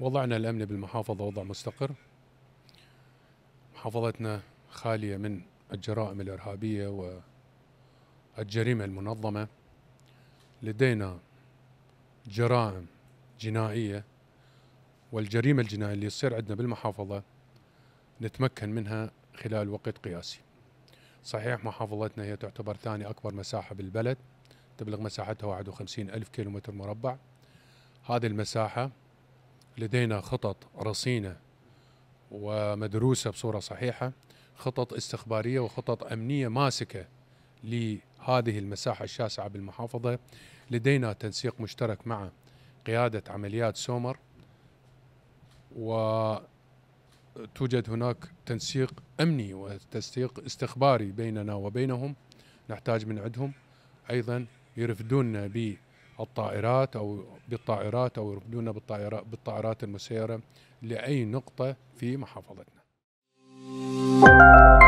وضعنا الأمني بالمحافظة وضع مستقر محافظتنا خالية من الجرائم الإرهابية والجريمة المنظمة لدينا جرائم جنائية والجريمة الجنائية اللي تصير عندنا بالمحافظة نتمكن منها خلال وقت قياسي صحيح محافظتنا هي تعتبر ثاني أكبر مساحة بالبلد تبلغ مساحتها 51 ألف كيلومتر مربع هذه المساحة لدينا خطط رصينه ومدروسه بصوره صحيحه خطط استخباريه وخطط امنيه ماسكه لهذه المساحه الشاسعه بالمحافظه لدينا تنسيق مشترك مع قياده عمليات سومر وتوجد هناك تنسيق امني وتنسيق استخباري بيننا وبينهم نحتاج من عندهم ايضا يرفدوننا الطائرات أو بالطائرات أو يرفدون بالطائرات, بالطائرات المسيرة لأي نقطة في محافظتنا